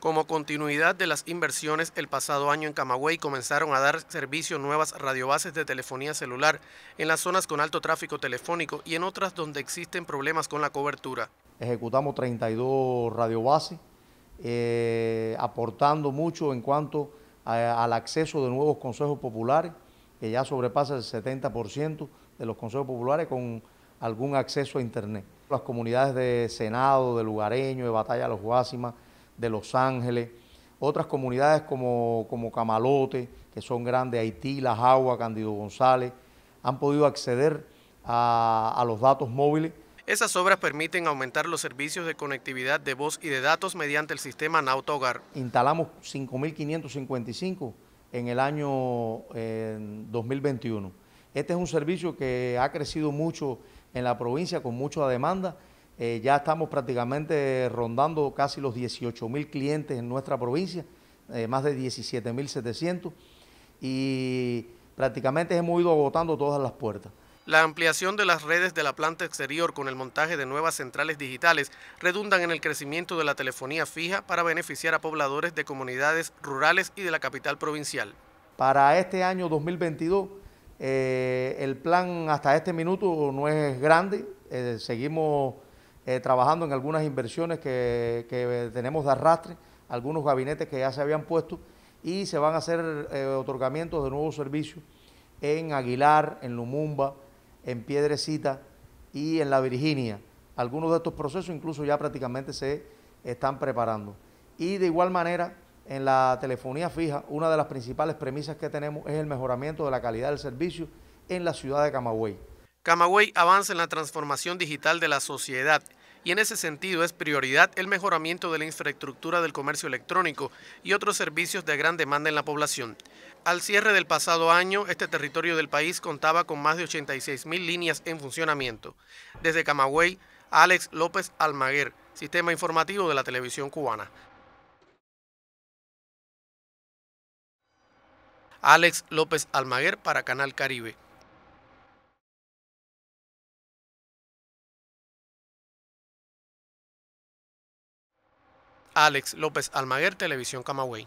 Como continuidad de las inversiones, el pasado año en Camagüey comenzaron a dar servicio nuevas radiobases de telefonía celular en las zonas con alto tráfico telefónico y en otras donde existen problemas con la cobertura. Ejecutamos 32 radiobases, eh, aportando mucho en cuanto al acceso de nuevos consejos populares, que ya sobrepasa el 70% de los consejos populares con algún acceso a Internet. Las comunidades de Senado, de Lugareño, de Batalla los Guásimas, de Los Ángeles, otras comunidades como, Camalote, que son grandes, Haití, Las Aguas, Candido González, han podido acceder a, los datos móviles esas obras permiten aumentar los servicios de conectividad de voz y de datos mediante el sistema Nauta Hogar. Instalamos 5.555 en el año 2021. Este es un servicio que ha crecido mucho en la provincia con mucha demanda eh, ya estamos prácticamente rondando casi los 18 mil clientes en nuestra provincia, eh, más de 17 mil 700, y prácticamente hemos ido agotando todas las puertas. La ampliación de las redes de la planta exterior con el montaje de nuevas centrales digitales redundan en el crecimiento de la telefonía fija para beneficiar a pobladores de comunidades rurales y de la capital provincial. Para este año 2022, eh, el plan hasta este minuto no es grande, seguimos eh, trabajando en algunas inversiones que, tenemos de arrastre, algunos gabinetes que ya se habían puesto y se van a hacer eh, otorgamientos de nuevos servicios en Aguilar, en Lumumba, en Piedrecita y en La Virginia. Algunos de estos procesos incluso ya prácticamente se están preparando. Y de igual manera, en la telefonía fija, una de las principales premisas que tenemos es el mejoramiento de la calidad del servicio en la ciudad de Camagüey. Camagüey avanza en la transformación digital de la sociedad y en ese sentido es prioridad el mejoramiento de la infraestructura del comercio electrónico y otros servicios de gran demanda en la población. Al cierre del pasado año, este territorio del país contaba con más de 86 mil líneas en funcionamiento. Desde Camagüey, Alex López Almaguer, Sistema Informativo de la Televisión Cubana. Alex López Almaguer para Canal Caribe. Alex López Almaguer, Televisión Camagüey.